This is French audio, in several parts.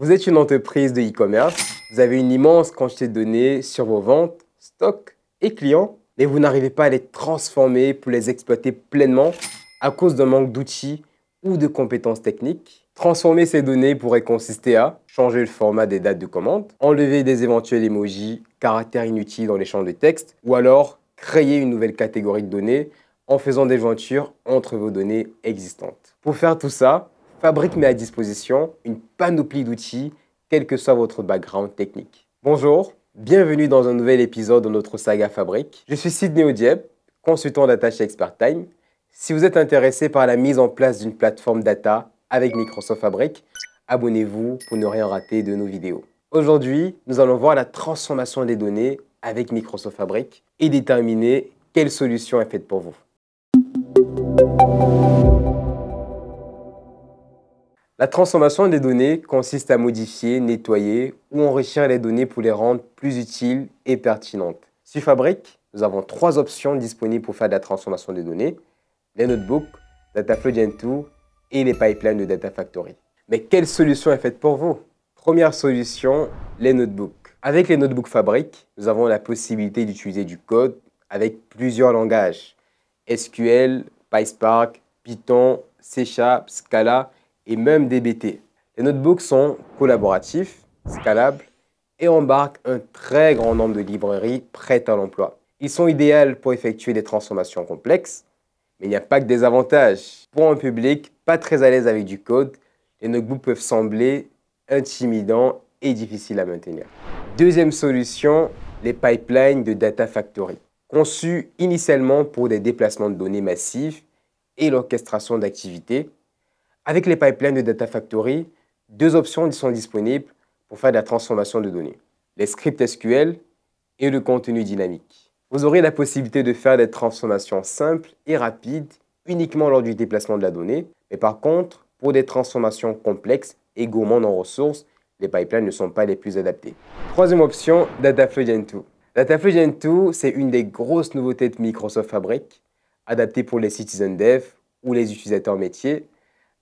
Vous êtes une entreprise de e-commerce, vous avez une immense quantité de données sur vos ventes, stocks et clients, mais vous n'arrivez pas à les transformer pour les exploiter pleinement à cause d'un manque d'outils ou de compétences techniques. Transformer ces données pourrait consister à changer le format des dates de commande, enlever des éventuels emojis, caractères inutiles dans les champs de texte, ou alors créer une nouvelle catégorie de données en faisant des jointures entre vos données existantes. Pour faire tout ça, Fabrique met à disposition une panoplie d'outils, quel que soit votre background technique. Bonjour, bienvenue dans un nouvel épisode de notre saga Fabrique. Je suis Sidney Odieb, consultant data Expert Time. Si vous êtes intéressé par la mise en place d'une plateforme data avec Microsoft Fabric, abonnez-vous pour ne rien rater de nos vidéos. Aujourd'hui, nous allons voir la transformation des données avec Microsoft Fabric et déterminer quelle solution est faite pour vous. La transformation des données consiste à modifier, nettoyer ou enrichir les données pour les rendre plus utiles et pertinentes. Sur Fabric, nous avons trois options disponibles pour faire de la transformation des données. Les notebooks, Dataflow Gen 2 et les pipelines de Data Factory. Mais quelle solution est faite pour vous Première solution, les notebooks. Avec les notebooks Fabric, nous avons la possibilité d'utiliser du code avec plusieurs langages. SQL, PySpark, Python, C Scala et même DBT. Les notebooks sont collaboratifs, scalables et embarquent un très grand nombre de librairies prêtes à l'emploi. Ils sont idéaux pour effectuer des transformations complexes, mais il n'y a pas que des avantages. Pour un public pas très à l'aise avec du code, les notebooks peuvent sembler intimidants et difficiles à maintenir. Deuxième solution, les pipelines de Data Factory. Conçus initialement pour des déplacements de données massifs et l'orchestration d'activités, avec les pipelines de Data Factory, deux options sont disponibles pour faire de la transformation de données. Les scripts SQL et le contenu dynamique. Vous aurez la possibilité de faire des transformations simples et rapides uniquement lors du déplacement de la donnée, mais par contre, pour des transformations complexes et gourmandes en ressources, les pipelines ne sont pas les plus adaptés. Troisième option, Dataflow Gen 2. Dataflow Gen 2, c'est une des grosses nouveautés de Microsoft Fabric, adaptée pour les citizen dev ou les utilisateurs métiers,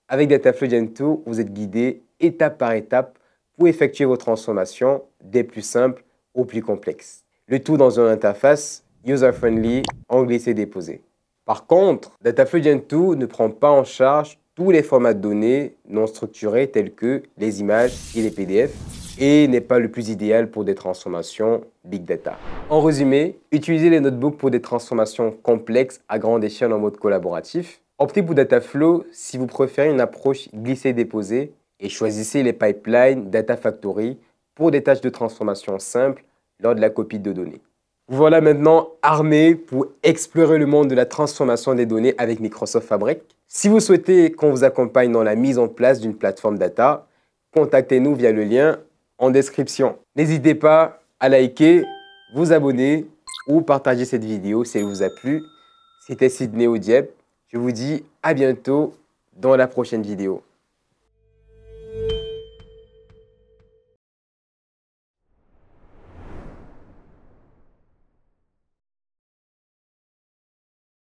avec Dataflow Gen 2, vous êtes guidé étape par étape pour effectuer vos transformations des plus simples aux plus complexes. Le tout dans une interface user-friendly en glisser déposé Par contre, Dataflow Gen 2 ne prend pas en charge tous les formats de données non structurés tels que les images et les PDF et n'est pas le plus idéal pour des transformations big data. En résumé, utilisez les notebooks pour des transformations complexes à grande échelle en mode collaboratif Optez pour Dataflow si vous préférez une approche glissée-déposée et choisissez les pipelines Data Factory pour des tâches de transformation simples lors de la copie de données. Vous voilà maintenant armé pour explorer le monde de la transformation des données avec Microsoft Fabric. Si vous souhaitez qu'on vous accompagne dans la mise en place d'une plateforme data, contactez-nous via le lien en description. N'hésitez pas à liker, vous abonner ou partager cette vidéo si elle vous a plu. C'était Sydney Odiep. Je vous dis à bientôt dans la prochaine vidéo.